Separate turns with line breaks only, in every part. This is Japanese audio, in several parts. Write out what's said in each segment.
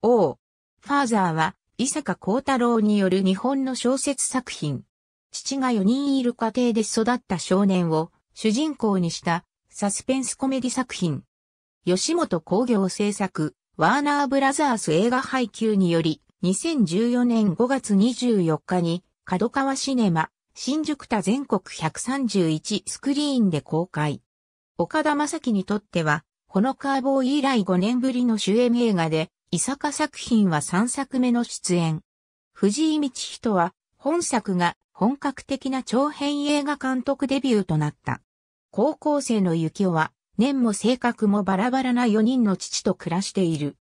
王。ファーザーは、伊坂幸太郎による日本の小説作品。父が4人いる家庭で育った少年を主人公にしたサスペンスコメディ作品。吉本工業制作、ワーナーブラザース映画配給により、2014年5月24日に、角川シネマ、新宿田全国131スクリーンで公開。岡田正樹にとっては、このカーボー以来5年ぶりの主演映画で、伊坂作品は3作目の出演。藤井道人は本作が本格的な長編映画監督デビューとなった。高校生の幸男は年も性格もバラバラな4人の父と暮らしている。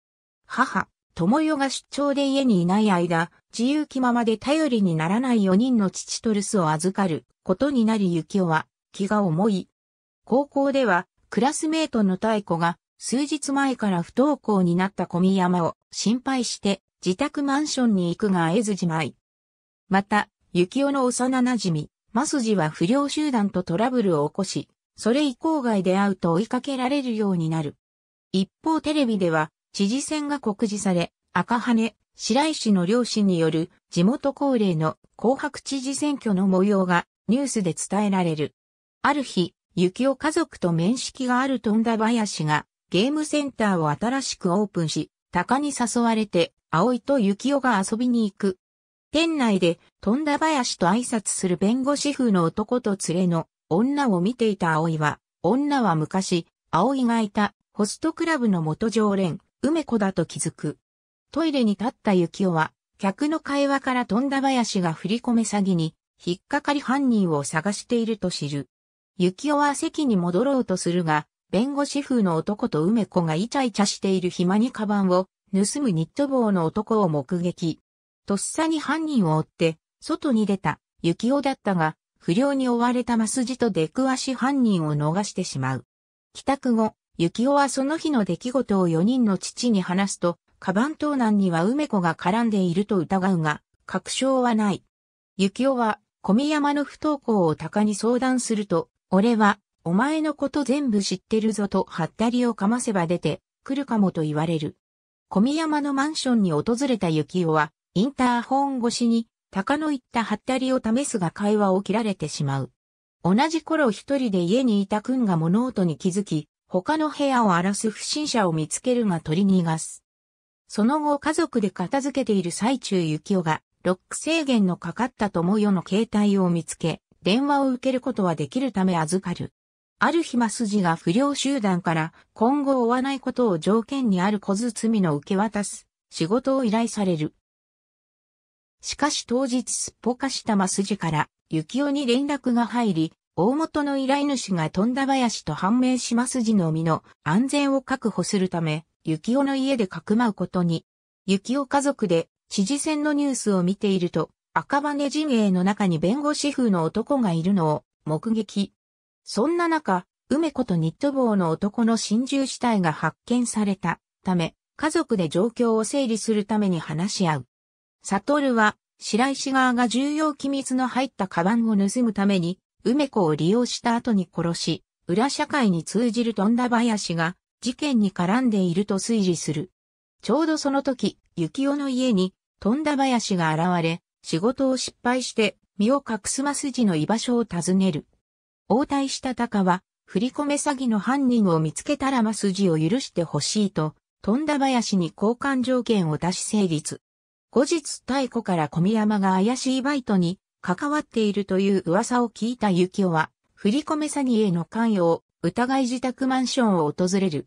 母、友代が出張で家にいない間、自由気ままで頼りにならない4人の父と留守を預かることになり幸男は気が重い。高校ではクラスメートの太鼓が数日前から不登校になった小宮山を心配して自宅マンションに行くが会えずじまい。また、幸男の幼馴染、マスジは不良集団とトラブルを起こし、それ以降外で会うと追いかけられるようになる。一方テレビでは、知事選が告示され、赤羽、白石の両親による地元恒例の紅白知事選挙の模様がニュースで伝えられる。ある日、幸男家族と面識がある富田林がゲームセンターを新しくオープンし、鷹に誘われて、葵と幸男が遊びに行く。店内で、富田林と挨拶する弁護士風の男と連れの女を見ていた葵は、女は昔、葵がいたホストクラブの元常連、梅子だと気づく。トイレに立った幸男は、客の会話から富田林が振り込め詐欺に、引っかかり犯人を探していると知る。幸男は席に戻ろうとするが、弁護士風の男と梅子がイチャイチャしている暇にカバンを盗むニット帽の男を目撃。とっさに犯人を追って、外に出た、幸男だったが、不良に追われたマスジと出くわし犯人を逃してしまう。帰宅後、幸男はその日の出来事を4人の父に話すと、カバン盗難には梅子が絡んでいると疑うが、確証はない。幸男は、小宮山の不登校を鷹に相談すると、俺は、お前のこと全部知ってるぞとハったりをかませば出て来るかもと言われる。小宮山のマンションに訪れた幸男は、インターホン越しに、鷹の言ったハったりを試すが会話を切られてしまう。同じ頃一人で家にいた君が物音に気づき、他の部屋を荒らす不審者を見つけるが取り逃がす。その後家族で片付けている最中幸男が、ロック制限のかかった友よの携帯を見つけ、電話を受けることはできるため預かる。ある日マ筋が不良集団から今後追わないことを条件にある小包の受け渡す仕事を依頼される。しかし当日すっぽかしたマ筋から幸男に連絡が入り、大元の依頼主が富田林と判明しマ筋の身の安全を確保するため、幸男の家でかくまうことに。幸男家族で知事選のニュースを見ていると、赤羽陣営の中に弁護士風の男がいるのを目撃。そんな中、梅子とニット帽の男の心中死体が発見されたため、家族で状況を整理するために話し合う。悟は、白石側が重要機密の入ったカバンを盗むために、梅子を利用した後に殺し、裏社会に通じる富田林が事件に絡んでいると推理する。ちょうどその時、幸男の家に富田林が現れ、仕事を失敗して身を隠すま筋の居場所を尋ねる。応対した高は、振り込め詐欺の犯人を見つけたらマ筋を許してほしいと、富田林に交換条件を出し成立。後日太古から小宮山が怪しいバイトに関わっているという噂を聞いた幸男は、振り込め詐欺への関与を疑い自宅マンションを訪れる。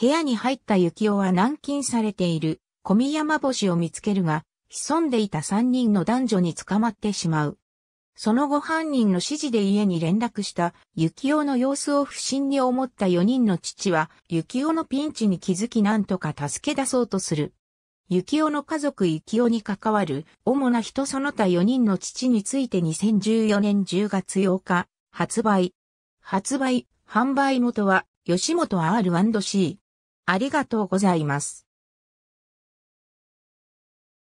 部屋に入った幸男は軟禁されている小宮山星を見つけるが、潜んでいた三人の男女に捕まってしまう。その後犯人の指示で家に連絡した、幸男の様子を不審に思った4人の父は、幸男のピンチに気づき何とか助け出そうとする。幸男の家族幸男に関わる、主な人その他4人の父について2014年10月8日、発売。発売、販売元は、吉本 R&C。ありがとうございます。